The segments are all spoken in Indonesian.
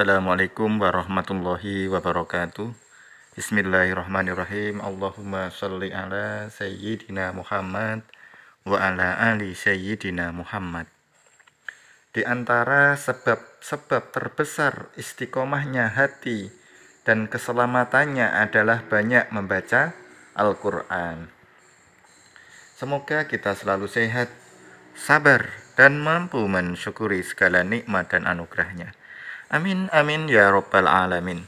Assalamualaikum warahmatullahi wabarakatuh Bismillahirrahmanirrahim Allahumma salli ala Sayyidina Muhammad Wa ala ali Sayyidina Muhammad Di antara sebab-sebab terbesar istiqomahnya hati dan keselamatannya adalah banyak membaca Al-Quran Semoga kita selalu sehat, sabar, dan mampu mensyukuri segala nikmat dan anugerahnya. Amin, amin, ya robbal alamin.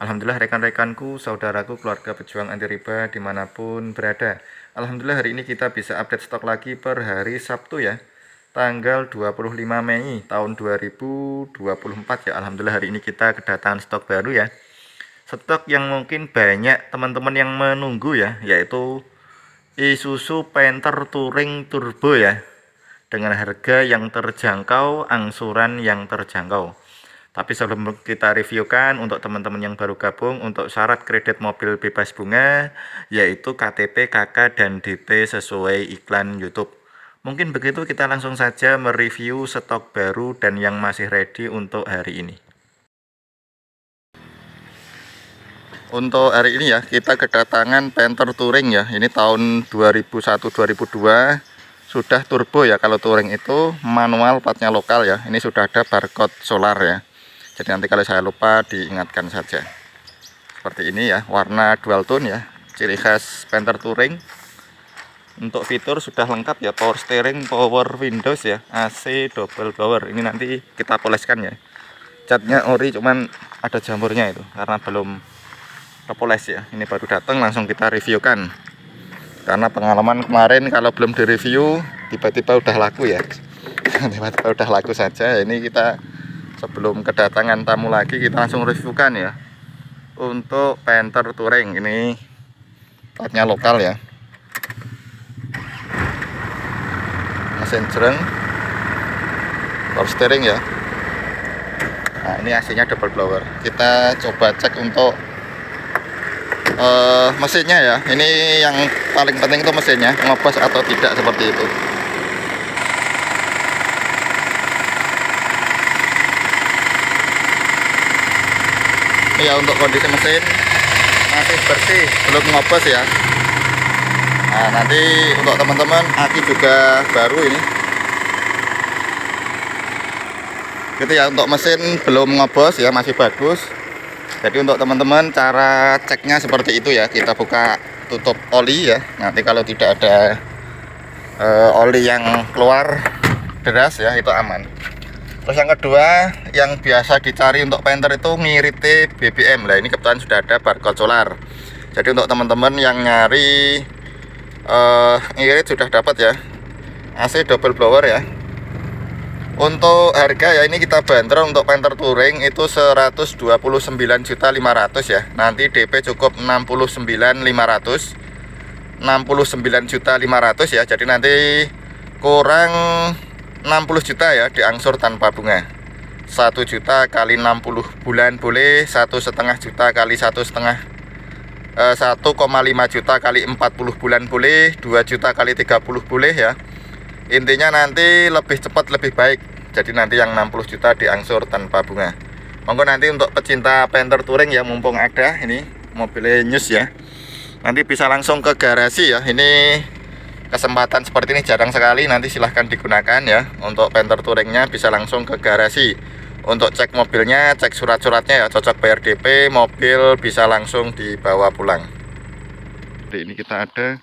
Alhamdulillah rekan-rekanku, saudaraku, keluarga pejuang anti riba dimanapun berada. Alhamdulillah hari ini kita bisa update stok lagi per hari Sabtu ya. Tanggal 25 Mei tahun 2024 ya. Alhamdulillah hari ini kita kedatangan stok baru ya. Stok yang mungkin banyak teman-teman yang menunggu ya, yaitu Isuzu Panther Touring Turbo ya. Dengan harga yang terjangkau, angsuran yang terjangkau tapi sebelum kita reviewkan untuk teman-teman yang baru gabung untuk syarat kredit mobil bebas bunga yaitu KTP, KK dan DP sesuai iklan YouTube. Mungkin begitu kita langsung saja mereview stok baru dan yang masih ready untuk hari ini. Untuk hari ini ya, kita kedatangan Panther Touring ya. Ini tahun 2001-2002 sudah turbo ya kalau touring itu manual platnya lokal ya. Ini sudah ada barcode solar ya jadi nanti kalau saya lupa diingatkan saja seperti ini ya warna dual tone ya ciri khas Panther Touring untuk fitur sudah lengkap ya power steering power windows ya AC double power ini nanti kita poleskan ya catnya ori cuman ada jamurnya itu karena belum terpoles ya ini baru datang langsung kita reviewkan karena pengalaman kemarin kalau belum direview tiba-tiba udah laku ya tiba-tiba udah laku saja ini kita sebelum kedatangan tamu lagi kita langsung reviewkan ya untuk Panther Touring ini platnya lokal ya mesin jereng power steering ya nah ini AC double blower kita coba cek untuk uh, mesinnya ya ini yang paling penting itu mesinnya ngebos atau tidak seperti itu ya untuk kondisi mesin masih bersih belum ngobos ya nah nanti untuk teman-teman aki juga baru ini gitu ya untuk mesin belum ngobos ya masih bagus jadi untuk teman-teman cara ceknya seperti itu ya kita buka tutup oli ya nanti kalau tidak ada uh, oli yang keluar deras ya itu aman terus yang kedua yang biasa dicari untuk painter itu mirip BBM lah ini kebetulan sudah ada barcode solar jadi untuk teman-teman yang nyari uh, sudah dapat ya AC double blower ya untuk harga ya ini kita banter untuk painter touring itu 129.500 ya nanti DP cukup 69.500 69.500 ya jadi nanti kurang 60 juta ya diangsur tanpa bunga 1 juta kali 60 bulan boleh satu setengah juta kali satu setengah 1,5 eh, juta kali 40 bulan boleh 2 juta kali 30 boleh ya intinya nanti lebih cepat lebih baik jadi nanti yang 60 juta diangsur tanpa bunga monggo nanti untuk pecinta Panther Touring ya mumpung ada ini mobilnya news ya nanti bisa langsung ke garasi ya ini kesempatan seperti ini jarang sekali nanti silahkan digunakan ya untuk penter touringnya bisa langsung ke garasi untuk cek mobilnya cek surat-suratnya ya cocok bayar DP mobil bisa langsung dibawa pulang ini kita ada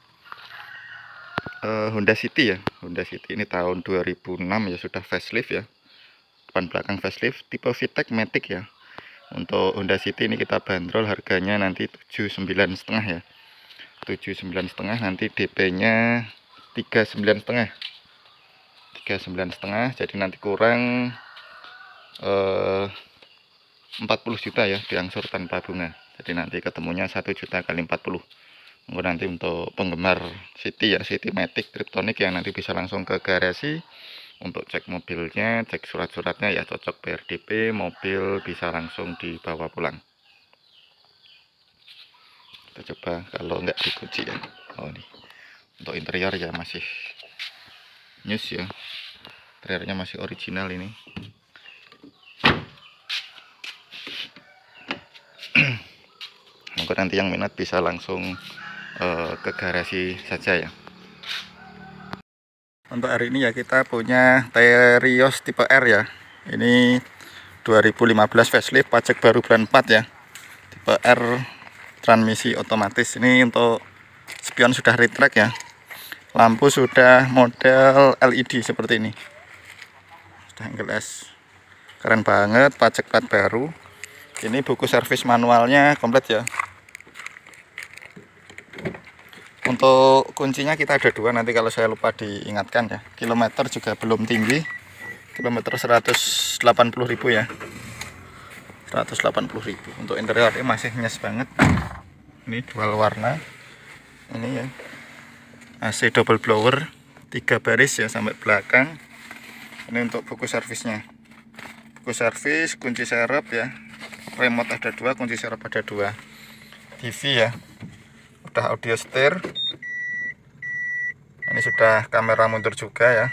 uh, Honda City ya Honda City ini tahun 2006 ya sudah facelift ya depan belakang facelift tipe VTEC Matic ya untuk Honda City ini kita bandrol harganya nanti 79 setengah ya 79 setengah nanti DP nya tiga sembilan setengah tiga sembilan setengah jadi nanti kurang eh, empat puluh juta ya diangsur tanpa bunga jadi nanti ketemunya satu juta kali 40 Mungkin nanti untuk penggemar City ya City Matic Triptonic yang nanti bisa langsung ke garasi untuk cek mobilnya, cek surat-suratnya ya cocok PRDP, mobil bisa langsung dibawa pulang. Kita coba kalau nggak dikunci ya. Oh nih untuk interior ya masih news ya interiornya masih original ini mungkin nanti yang minat bisa langsung uh, ke garasi saja ya untuk hari ini ya kita punya Terios tipe R ya ini 2015 facelift pajak baru brand 4 ya tipe R transmisi otomatis ini untuk spion sudah retract ya lampu sudah model LED seperti ini sudah angle keren banget pajak plat baru ini buku servis manualnya komplit ya untuk kuncinya kita ada dua nanti kalau saya lupa diingatkan ya kilometer juga belum tinggi kilometer 180.000 ya 180.000 untuk interiornya masih nyes banget ini dual warna ini ya AC double blower tiga baris ya sampai belakang ini untuk buku servisnya buku servis kunci serep ya remote ada dua kunci serep ada dua TV ya udah audio setir ini sudah kamera mundur juga ya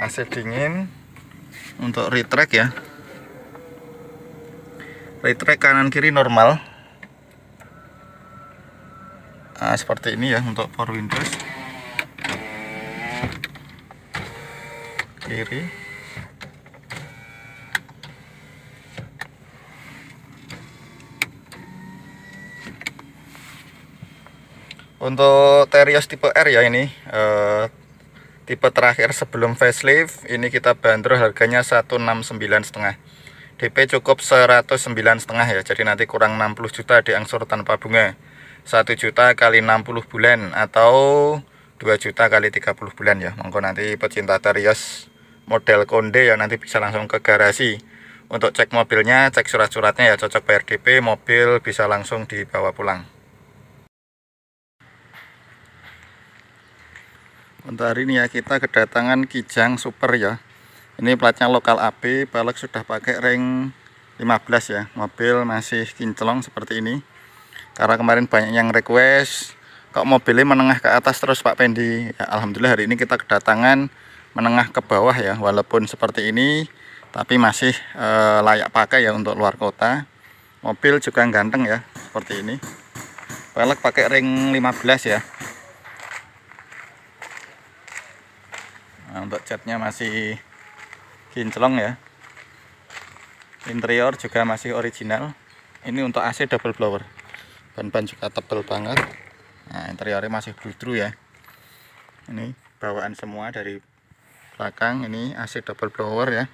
AC dingin untuk retract ya retract kanan kiri normal nah, seperti ini ya untuk power windows kiri untuk Terios tipe R ya ini eh, tipe terakhir sebelum facelift ini kita bantu harganya 169 setengah DP cukup 109 setengah ya jadi nanti kurang 60 juta diangsur tanpa bunga 1 juta kali 60 bulan atau 2 juta kali 30 bulan ya monggo nanti pecinta Terios model konde ya nanti bisa langsung ke garasi untuk cek mobilnya, cek surat-suratnya ya cocok DP mobil bisa langsung dibawa pulang. Untuk hari ini ya kita kedatangan Kijang Super ya. Ini platnya lokal AP, balok sudah pakai ring 15 ya. Mobil masih kinclong seperti ini. Karena kemarin banyak yang request kok mobilnya menengah ke atas terus Pak Pendi. Ya, Alhamdulillah hari ini kita kedatangan menengah ke bawah ya walaupun seperti ini tapi masih e, layak pakai ya untuk luar kota mobil juga ganteng ya seperti ini pelek pakai ring 15 ya nah, untuk catnya masih kinclong ya interior juga masih original ini untuk AC double blower ban-ban juga tebal banget nah interiornya masih blue ya ini bawaan semua dari belakang ini AC double blower ya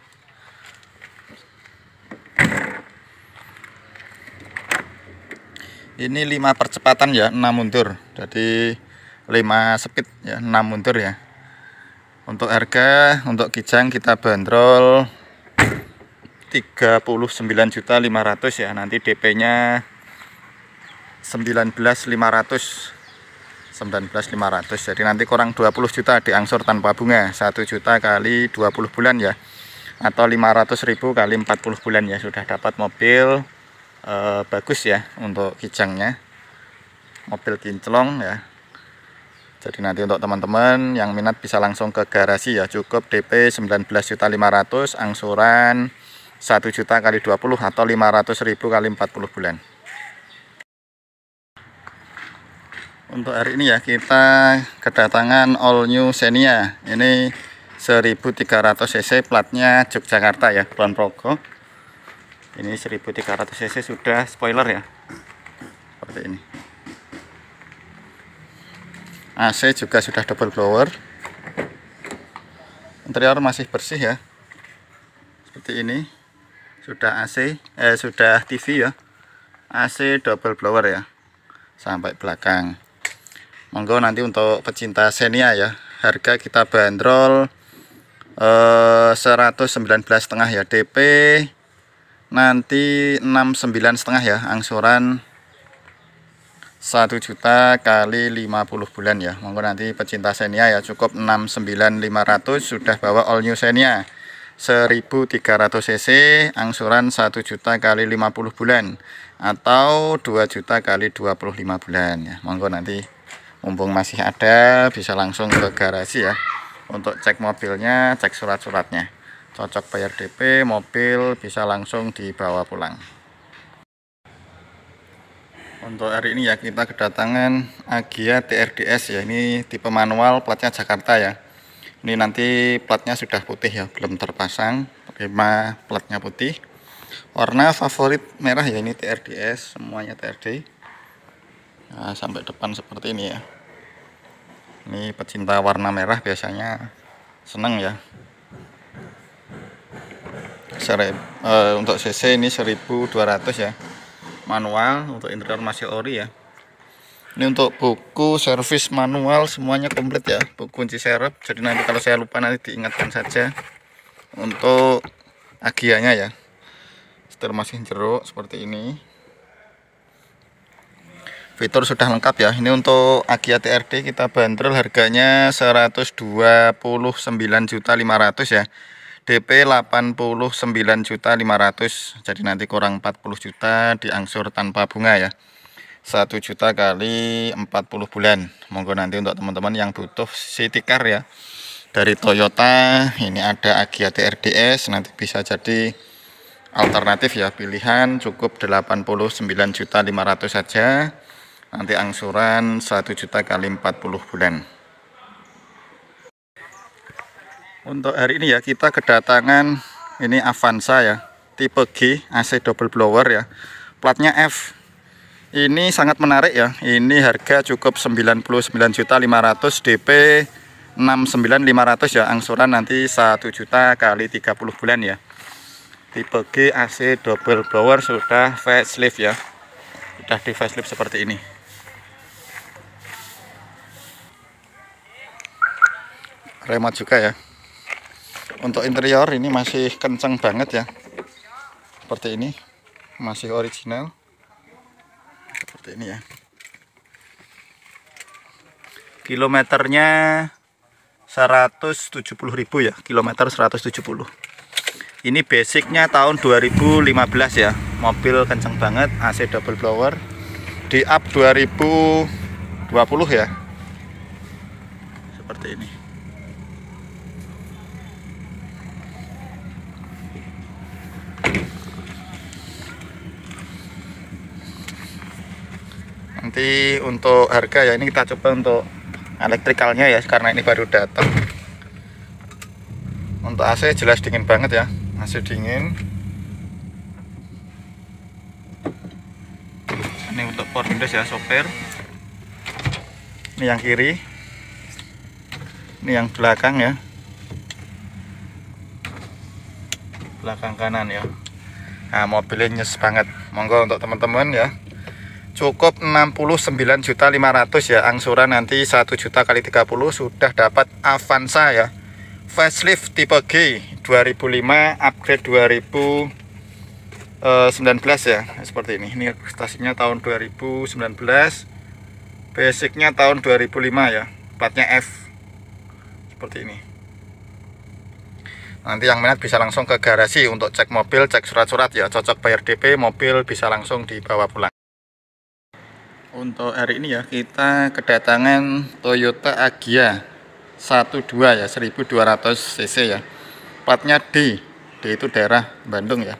ini 5 percepatan ya 6 mundur jadi 5 speed ya 6 mundur ya untuk harga untuk kijang kita bandrol 39.500 ya nanti DP nya 19.500 19.500 jadi nanti kurang 20 juta diangsur tanpa bunga 1 juta kali 20 bulan ya atau 500.000 kali 40 bulan ya sudah dapat mobil e, bagus ya untuk kijangnya mobil kinclong ya jadi nanti untuk teman-teman yang minat bisa langsung ke garasi ya cukup DP 19.500 angsuran 1 juta kali 20 atau 500.000 kali 40 bulan untuk hari ini ya kita kedatangan all new Xenia ini 1300 cc platnya Yogyakarta ya Kulon Progo ini 1300 cc sudah spoiler ya seperti ini AC juga sudah double blower interior masih bersih ya seperti ini sudah AC eh sudah TV ya AC double blower ya sampai belakang monggo nanti untuk pecinta Xenia ya harga kita bandrol eh, 119,5 ya DP nanti 69 setengah ya angsuran 1 juta kali 50 bulan ya monggo nanti pecinta Xenia ya cukup 69500 sudah bawa all new Xenia 1300 cc angsuran 1 juta kali 50 bulan atau 2 juta kali 25 bulan ya monggo nanti mumpung masih ada bisa langsung ke garasi ya untuk cek mobilnya cek surat-suratnya cocok bayar DP mobil bisa langsung dibawa pulang untuk hari ini ya kita kedatangan Agia TRDS ya ini tipe manual platnya Jakarta ya ini nanti platnya sudah putih ya belum terpasang terima platnya putih warna favorit merah ya ini TRDS semuanya TRD nah, sampai depan seperti ini ya ini pecinta warna merah biasanya seneng ya Seri, eh, untuk CC ini 1200 ya manual untuk interior masih ori ya ini untuk buku servis manual semuanya komplit ya buku kunci serep jadi nanti kalau saya lupa nanti diingatkan saja untuk agianya ya setelah masih jeruk seperti ini fitur sudah lengkap ya ini untuk Agia TRD kita bandrol harganya 129.500 ya DP 89.500 jadi nanti kurang 40 juta diangsur tanpa bunga ya 1 juta kali 40 bulan monggo nanti untuk teman-teman yang butuh city car ya dari Toyota ini ada Agia TRDS nanti bisa jadi alternatif ya pilihan cukup 89.500 saja nanti angsuran 1 juta kali 40 bulan untuk hari ini ya kita kedatangan ini Avanza ya tipe G AC double blower ya platnya F ini sangat menarik ya ini harga cukup 99.500 DP 69.500 ya angsuran nanti 1 juta kali 30 bulan ya tipe G AC double blower sudah facelift ya sudah di facelift seperti ini remote juga ya untuk interior ini masih kenceng banget ya seperti ini masih original seperti ini ya kilometernya 170.000 ya kilometer 170 ini basicnya tahun 2015 ya mobil kenceng banget AC double blower di up 2020 ya seperti ini nanti untuk harga ya ini kita coba untuk elektrikalnya ya karena ini baru datang untuk AC jelas dingin banget ya masih dingin ini untuk port windows ya sopir ini yang kiri ini yang belakang ya belakang kanan ya nah mobilnya nyes banget monggo untuk teman-teman ya cukup 69.500 ya angsuran nanti 1 juta kali 30 sudah dapat Avanza ya facelift tipe G 2005 upgrade 2019 eh, ya seperti ini ini stasinya tahun 2019 basicnya tahun 2005 ya platnya F seperti ini nanti yang minat bisa langsung ke garasi untuk cek mobil cek surat-surat ya cocok bayar DP mobil bisa langsung dibawa pulang untuk hari ini ya kita kedatangan Toyota Agia 12 ya 1200 cc ya. Platnya D. D itu daerah Bandung ya.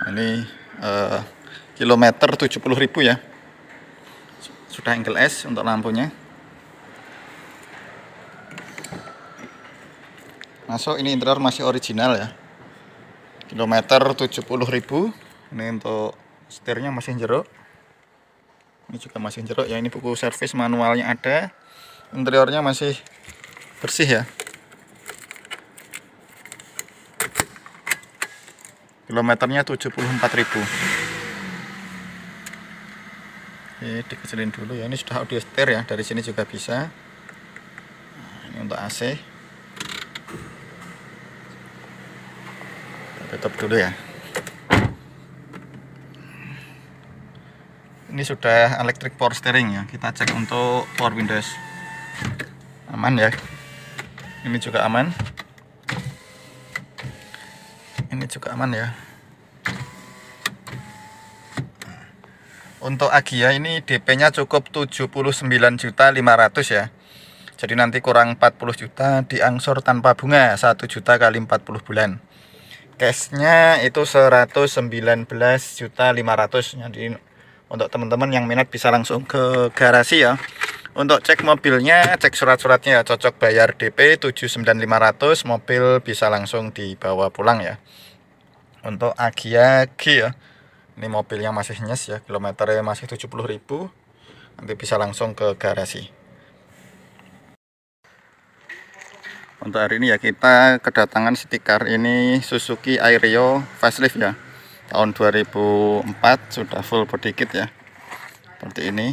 Nah, ini eh, kilometer 70.000 ya. Sudah angle S untuk lampunya. Masuk ini interior masih original ya. Kilometer 70.000. Ini untuk setirnya masih jeruk ini juga masih jeruk ya ini buku servis manualnya ada interiornya masih bersih ya kilometernya 74.000 Ini dikecilin dulu ya. Ini sudah audio setir ya. Dari sini juga bisa. Nah, ini untuk AC. Kita dulu ya. ini sudah electric power steering ya kita cek untuk power windows aman ya ini juga aman ini juga aman ya untuk Agia ini DP nya cukup 79.500 ya jadi nanti kurang 40 juta diangsur tanpa bunga 1 juta kali 40 bulan cashnya itu 119 juta jadi untuk teman-teman yang minat bisa langsung ke garasi ya untuk cek mobilnya cek surat-suratnya ya cocok bayar DP 79500 mobil bisa langsung dibawa pulang ya untuk Agia G ya ini mobilnya masih nyes ya kilometernya masih 70.000 nanti bisa langsung ke garasi untuk hari ini ya kita kedatangan stiker ini Suzuki Aireo facelift ya tahun 2004 sudah full body kit ya seperti ini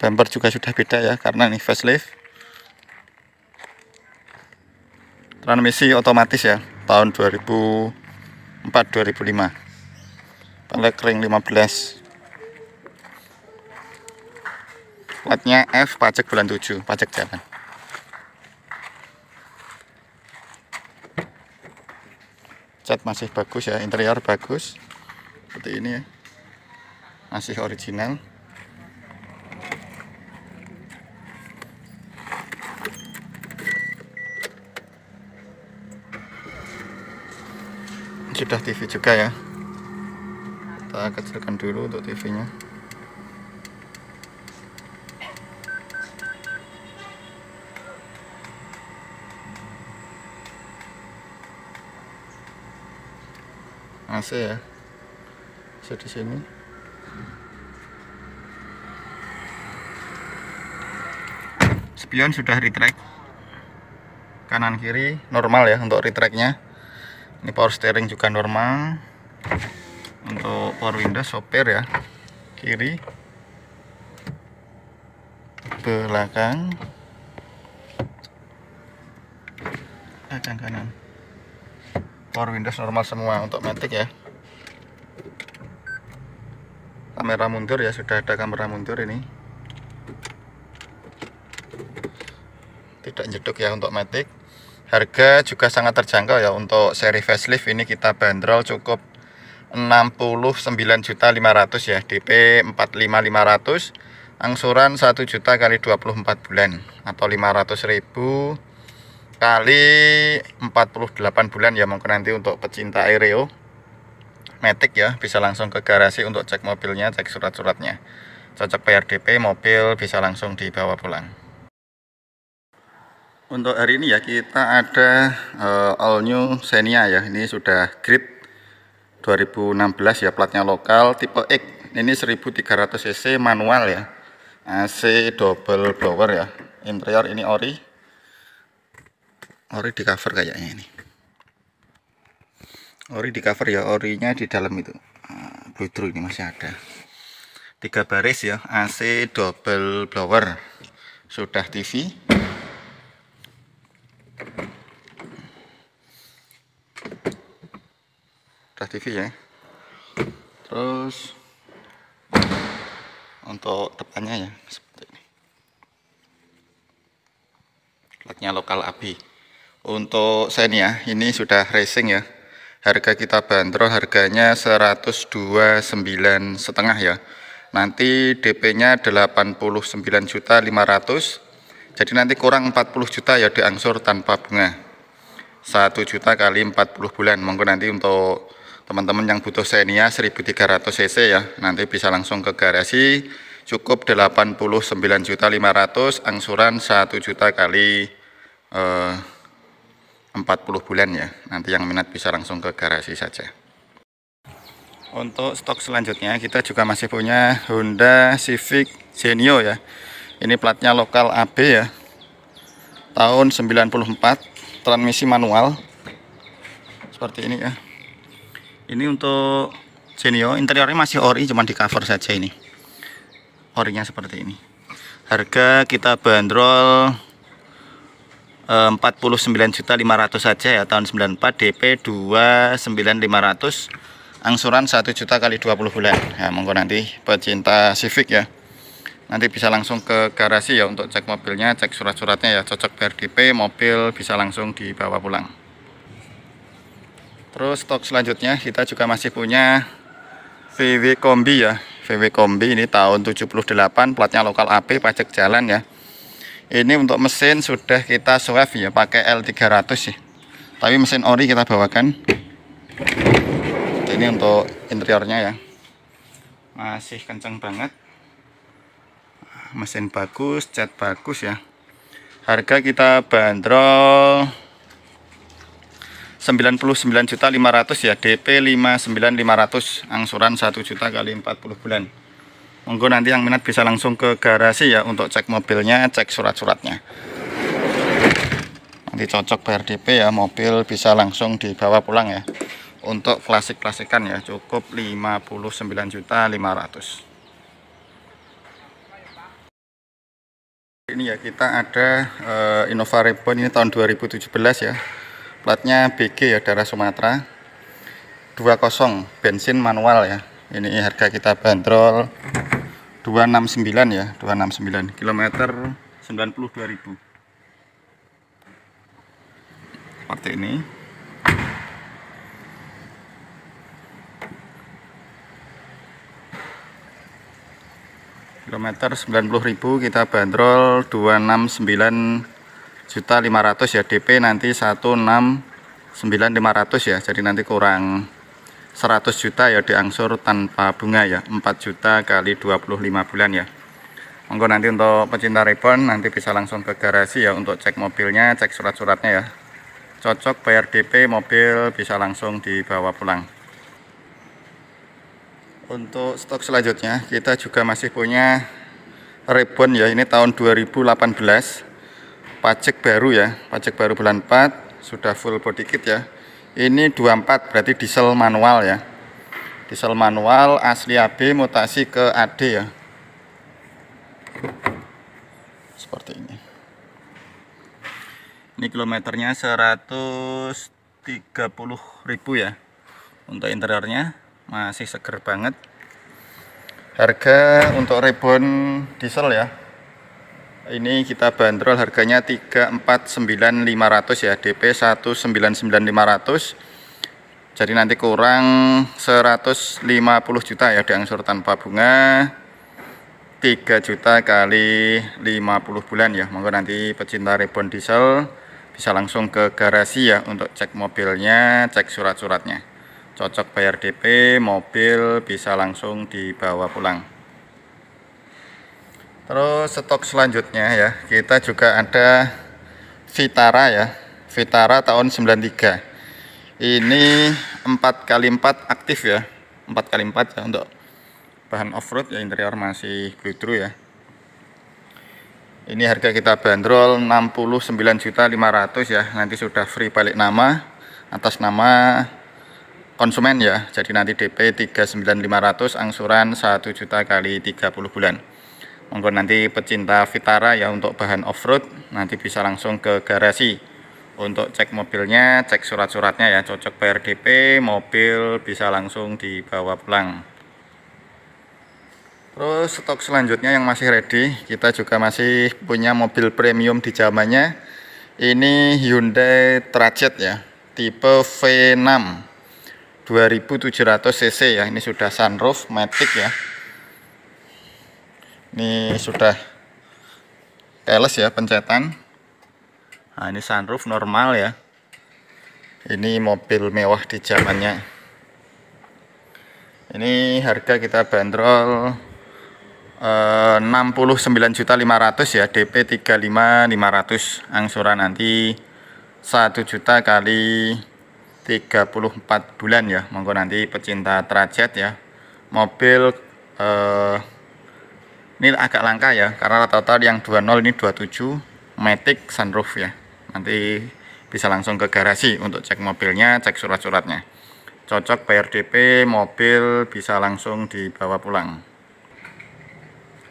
bumper juga sudah beda ya karena ini facelift transmisi otomatis ya tahun 2004 2005 pelek ring 15 platnya F pajak bulan 7 pajak jalan cat masih bagus ya interior bagus seperti ini ya masih original sudah TV juga ya kita kecilkan dulu untuk TV nya AC ya AC di sini spion sudah retract kanan kiri normal ya untuk retractnya ini power steering juga normal untuk power window sopir ya kiri belakang kanan kanan power windows normal semua untuk Matic ya kamera mundur ya sudah ada kamera mundur ini tidak nyeduk ya untuk Matic harga juga sangat terjangkau ya untuk seri facelift ini kita bandrol cukup 69.500 ya DP 45.500 angsuran 1 juta kali 24 bulan atau 500.000 kali 48 bulan ya mungkin nanti untuk pecinta Aereo Matic ya bisa langsung ke garasi untuk cek mobilnya cek surat-suratnya cocok PRDP mobil bisa langsung dibawa pulang untuk hari ini ya kita ada uh, all new Xenia ya ini sudah grid 2016 ya platnya lokal tipe X ini 1300 cc manual ya AC double blower ya interior ini ori ori di cover kayaknya ini ori di cover ya orinya di dalam itu ah, blue ini masih ada tiga baris ya AC double blower sudah TV sudah TV ya terus untuk tepannya ya seperti ini lagnya lokal api untuk Xenia ini sudah racing ya. Harga kita bandrol harganya 129 setengah ya. Nanti DP-nya 89.500. Jadi nanti kurang 40 juta ya diangsur tanpa bunga. 1 juta kali 40 bulan. Monggo nanti untuk teman-teman yang butuh Xenia 1300 cc ya. Nanti bisa langsung ke garasi cukup 89.500 angsuran 1 juta kali eh, 40 bulan ya nanti yang minat bisa langsung ke garasi saja untuk stok selanjutnya kita juga masih punya Honda Civic Genio ya ini platnya lokal AB ya tahun 94 transmisi manual seperti ini ya ini untuk Genio interiornya masih ori cuman di cover saja ini orinya seperti ini harga kita bandrol juta 49.500 saja ya tahun 94 DP 29.500 angsuran 1 juta kali 20 bulan ya monggo nanti pecinta Civic ya nanti bisa langsung ke garasi ya untuk cek mobilnya cek surat-suratnya ya cocok BRDP mobil bisa langsung dibawa pulang terus stok selanjutnya kita juga masih punya VW Kombi ya VW Kombi ini tahun 78 platnya lokal AP pajak jalan ya ini untuk mesin sudah kita swap ya pakai L300 ya tapi mesin ori kita bawakan ini untuk interiornya ya masih kenceng banget mesin bagus cat bagus ya harga kita bandrol 99.500 ya DP 59.500 angsuran 1 juta kali 40 bulan monggo nanti yang minat bisa langsung ke garasi ya untuk cek mobilnya cek surat-suratnya nanti cocok PRDP ya mobil bisa langsung dibawa pulang ya untuk klasik-klasikan ya cukup 59.500 ini ya kita ada uh, Innova Reborn ini tahun 2017 ya platnya BG ya daerah Sumatera 20 bensin manual ya ini harga kita bandrol 269 ya 269 kilometer 92.000 seperti ini kilometer 90.000 kita bandrol 269 juta 500 ya DP nanti 169 500 ya jadi nanti kurang 100 juta ya diangsur tanpa bunga ya 4 juta kali 25 bulan ya monggo nanti untuk pecinta ribbon nanti bisa langsung ke garasi ya untuk cek mobilnya cek surat-suratnya ya cocok bayar DP mobil bisa langsung dibawa pulang untuk stok selanjutnya kita juga masih punya ribbon ya ini tahun 2018 pajak baru ya pajak baru bulan 4 sudah full body kit ya ini 24 berarti diesel manual ya diesel manual asli AB mutasi ke AD ya seperti ini ini kilometernya 130.000 ya untuk interiornya masih seger banget harga untuk rebon diesel ya ini kita bandrol harganya 349.500 ya, DP 199.500. Jadi nanti kurang 150 juta ya diangsur tanpa bunga. 3 juta kali 50 bulan ya. Monggo nanti pecinta rebon diesel bisa langsung ke garasi ya untuk cek mobilnya, cek surat-suratnya. Cocok bayar DP, mobil bisa langsung dibawa pulang. Terus stok selanjutnya ya, kita juga ada Vitara ya. Vitara tahun 93. Ini 4 kali 4 aktif ya. 4 kali 4 ya untuk bahan off-road ya interior masih true ya. Ini harga kita bandrol 69.500 ya. Nanti sudah free balik nama atas nama konsumen ya. Jadi nanti DP 39.500 angsuran 1 juta kali 30 bulan. Monggo nanti pecinta Vitara ya untuk bahan off-road nanti bisa langsung ke garasi untuk cek mobilnya cek surat-suratnya ya cocok PRDP mobil bisa langsung dibawa pulang terus stok selanjutnya yang masih ready kita juga masih punya mobil premium di zamannya ini Hyundai Trajet ya tipe V6 2700 cc ya ini sudah sunroof matic ya ini sudah teles ya pencetan nah ini sunroof normal ya ini mobil mewah di zamannya ini harga kita bandrol eh, 69.500 ya DP 35.500 angsuran nanti 1 juta kali 34 bulan ya monggo nanti pecinta trajet ya mobil eh, ini agak langka ya karena rata-rata yang 20 ini 27 Matic sunroof ya nanti bisa langsung ke garasi untuk cek mobilnya cek surat-suratnya cocok PRDP, mobil bisa langsung dibawa pulang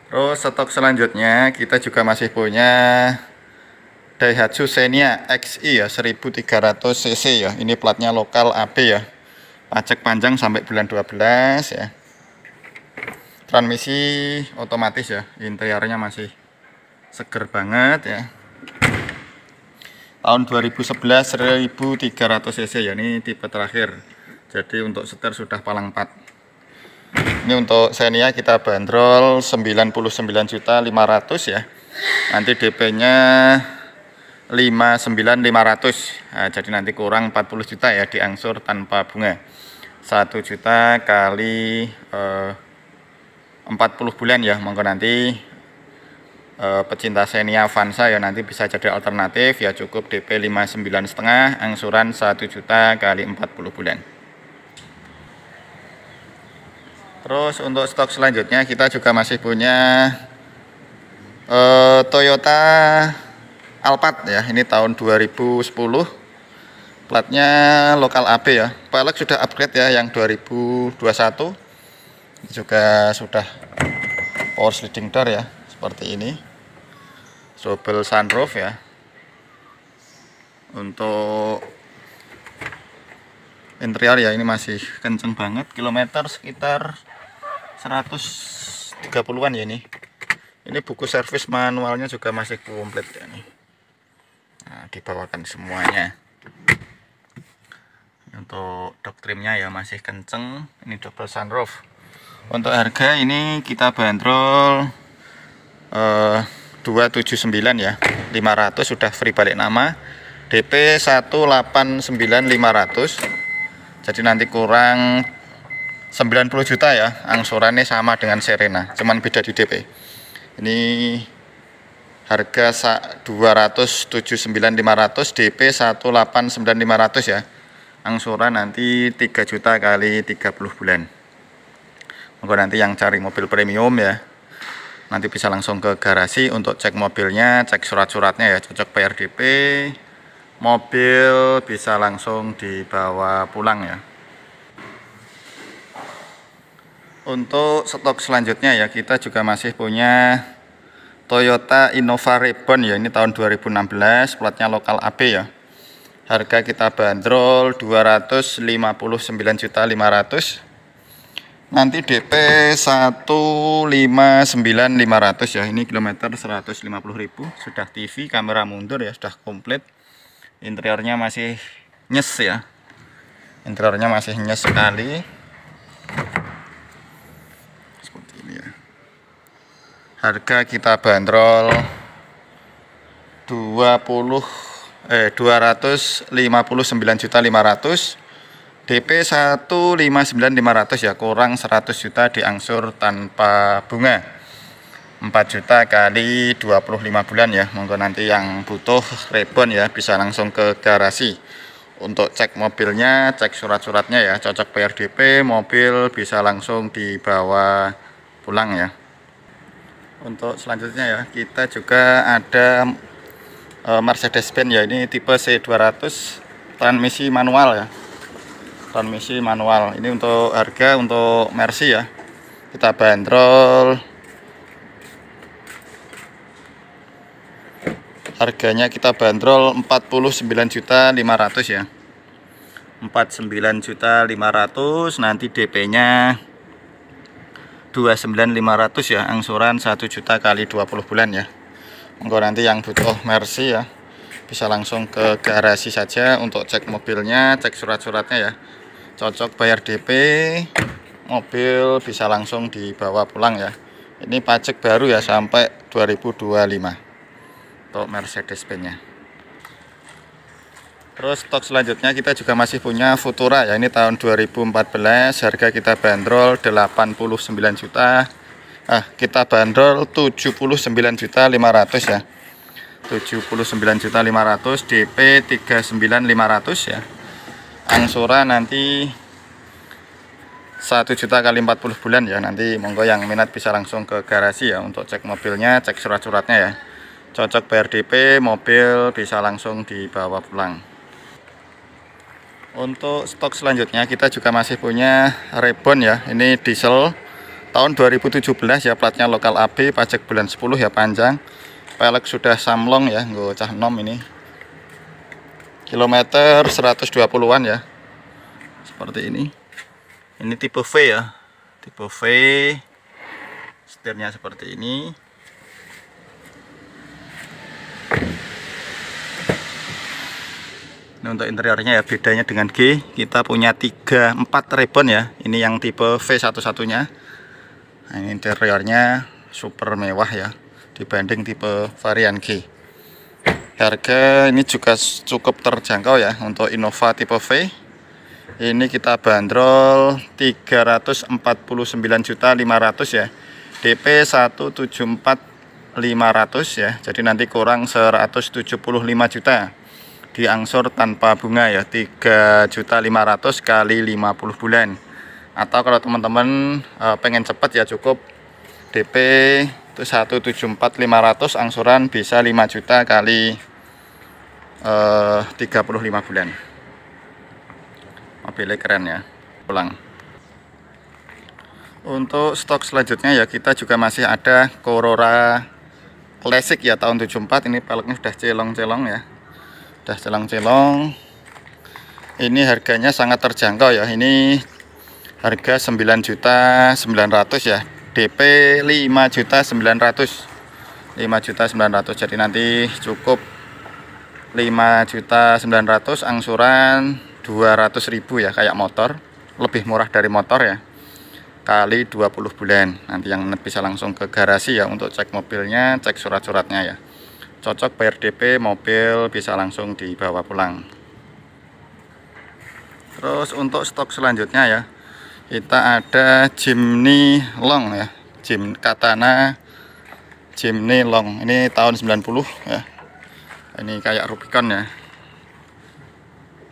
terus stok selanjutnya kita juga masih punya Daihatsu Xenia XI ya 1300 cc ya ini platnya lokal AB ya pajak panjang sampai bulan 12 ya transmisi otomatis ya interiornya masih seger banget ya tahun 2011 1300 cc ya ini tipe terakhir jadi untuk setir sudah palang 4 ini untuk Xenia kita bandrol 99.500 ya nanti DP nya 59500 nah, jadi nanti kurang 40 juta ya diangsur tanpa bunga 1 juta kali eh, 40 bulan ya monggo nanti e, pecinta Xenia Avanza ya nanti bisa jadi alternatif ya cukup DP 59 setengah angsuran 1 juta kali 40 bulan terus untuk stok selanjutnya kita juga masih punya e, Toyota Alphard ya ini tahun 2010 platnya lokal AB ya pelek sudah upgrade ya yang 2021 juga sudah power sliding door ya seperti ini sobel sunroof ya untuk interior ya ini masih kenceng banget kilometer sekitar 130-an ya ini ini buku servis manualnya juga masih komplit ya ini nah, dibawakan semuanya untuk trimnya ya masih kenceng ini double sunroof untuk harga ini kita bandrol eh, uh, 279 ya 500 sudah free balik nama DP 189500 jadi nanti kurang 90 juta ya angsurannya sama dengan Serena cuman beda di DP ini harga 279.500 DP 189.500 ya angsuran nanti 3 juta kali 30 bulan Moga nanti yang cari mobil premium ya. Nanti bisa langsung ke garasi untuk cek mobilnya, cek surat-suratnya ya, cocok PRDP. Mobil bisa langsung dibawa pulang ya. Untuk stok selanjutnya ya, kita juga masih punya Toyota Innova Reborn ya ini tahun 2016 platnya lokal AB ya harga kita bandrol 259.500 nanti DP 159.500 ya ini kilometer 150.000 sudah TV kamera mundur ya sudah komplit interiornya masih nyes ya interiornya masih nyes sekali seperti ini ya harga kita bandrol 20 eh 259.500 DP 159.500 ya kurang 100 juta diangsur tanpa bunga 4 juta kali 25 bulan ya monggo nanti yang butuh rebon ya bisa langsung ke garasi untuk cek mobilnya cek surat-suratnya ya cocok prdp mobil bisa langsung dibawa pulang ya untuk selanjutnya ya kita juga ada eh, Mercedes-Benz ya ini tipe C200 transmisi manual ya transmisi manual ini untuk harga untuk Mercy ya kita bandrol harganya kita bandrol 49 juta 500 ya 49 juta 500 nanti DP nya 29500 ya angsuran 1 juta kali 20 bulan ya Enggak nanti yang butuh Mercy ya bisa langsung ke garasi saja untuk cek mobilnya cek surat-suratnya ya cocok bayar DP mobil bisa langsung dibawa pulang ya ini pajak baru ya sampai 2025 untuk Mercedes-Benz Terus stok selanjutnya kita juga masih punya Futura ya ini tahun 2014 harga kita bandrol 89 juta. Ah, kita bandrol 79 juta 500 ya. 79 juta 500 DP 39 500 ya angsura nanti 1 juta kali 40 bulan ya nanti monggo yang minat bisa langsung ke garasi ya untuk cek mobilnya cek surat-suratnya ya cocok BRDP mobil bisa langsung dibawa pulang untuk stok selanjutnya kita juga masih punya rebon ya ini diesel tahun 2017 ya platnya lokal AB pajak bulan 10 ya panjang pelek sudah samlong ya nggak cah nom ini kilometer 120-an ya seperti ini ini tipe V ya tipe V setirnya seperti ini ini untuk interiornya ya bedanya dengan G kita punya 3 4 ribbon ya ini yang tipe V satu-satunya nah, ini interiornya super mewah ya dibanding tipe varian G Harga ini juga cukup terjangkau ya untuk Innova tipe V. Ini kita bandrol 349.500 ya. DP 174.500 ya. Jadi nanti kurang 175 juta. Diangsur tanpa bunga ya 3.500 kali 50 bulan. Atau kalau teman-teman eh, pengen cepat ya cukup DP itu 174.500 angsuran bisa 5 juta kali eh, 35 bulan mobilnya keren ya pulang untuk stok selanjutnya ya kita juga masih ada Corora Classic ya tahun 74 ini peleknya sudah celong-celong ya sudah celong-celong ini harganya sangat terjangkau ya ini harga 9 juta 900 ya DP 5 juta 900 5 juta 900 jadi nanti cukup 5 juta 900 angsuran 200 ribu ya kayak motor lebih murah dari motor ya kali 20 bulan nanti yang bisa langsung ke garasi ya untuk cek mobilnya cek surat-suratnya ya cocok bayar DP mobil bisa langsung dibawa pulang terus untuk stok selanjutnya ya kita ada Jimny Long ya Jim Katana Jimny Long ini tahun 90 ya ini kayak Rubicon ya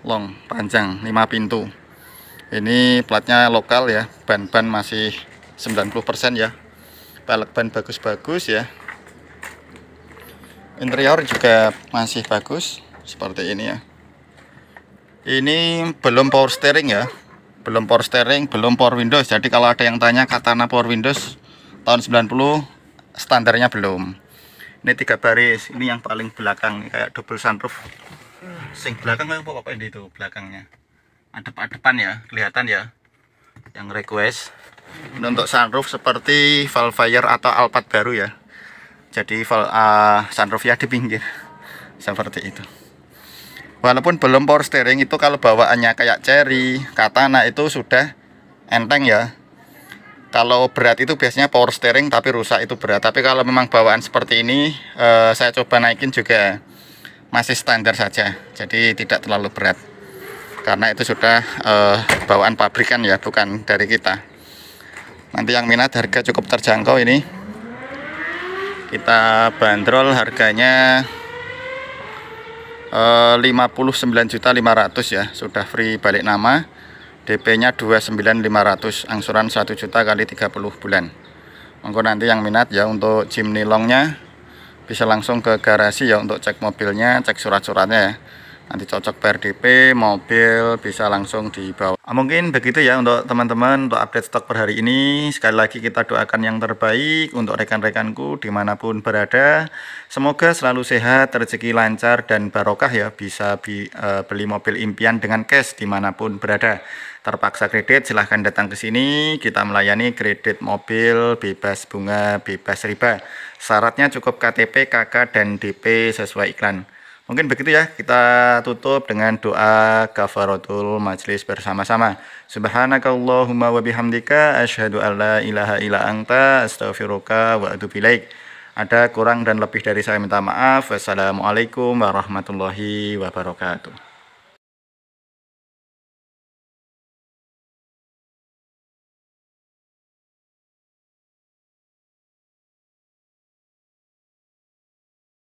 long panjang 5 pintu ini platnya lokal ya ban-ban masih 90% ya pelek ban bagus-bagus ya interior juga masih bagus seperti ini ya ini belum power steering ya belum power steering belum power windows jadi kalau ada yang tanya katana power windows tahun 90 standarnya belum ini tiga baris ini yang paling belakang kayak double sunroof sing belakang kayak apa bapak ini itu belakangnya Ada depan ya kelihatan ya yang request ini untuk sunroof seperti Valfire atau Alphard baru ya jadi uh, ya di pinggir seperti itu walaupun belum power steering itu kalau bawaannya kayak Cherry, Katana itu sudah enteng ya kalau berat itu biasanya power steering tapi rusak itu berat tapi kalau memang bawaan seperti ini eh, saya coba naikin juga masih standar saja jadi tidak terlalu berat karena itu sudah eh, bawaan pabrikan ya bukan dari kita nanti yang minat harga cukup terjangkau ini kita bandrol harganya 59.500 eh, ya sudah free balik nama DP-nya 29.500 angsuran 1 juta kali 30 bulan monggo nanti yang minat ya untuk Jimny Longnya bisa langsung ke garasi ya untuk cek mobilnya cek surat-suratnya ya nanti cocok PRDP mobil bisa langsung dibawa ah, mungkin begitu ya untuk teman-teman untuk update stok per hari ini sekali lagi kita doakan yang terbaik untuk rekan-rekanku dimanapun berada semoga selalu sehat rezeki lancar dan barokah ya bisa bi, eh, beli mobil impian dengan cash dimanapun berada terpaksa kredit silahkan datang ke sini kita melayani kredit mobil bebas bunga bebas riba syaratnya cukup KTP KK dan DP sesuai iklan Mungkin begitu ya, kita tutup dengan doa kafaratul majlis bersama-sama. Subhanakallahumma wa bihamdika asyhadu an ilaha illa anta astaghfiruka wa atubu ilaik. Ada kurang dan lebih dari saya minta maaf. Wassalamualaikum warahmatullahi wabarakatuh.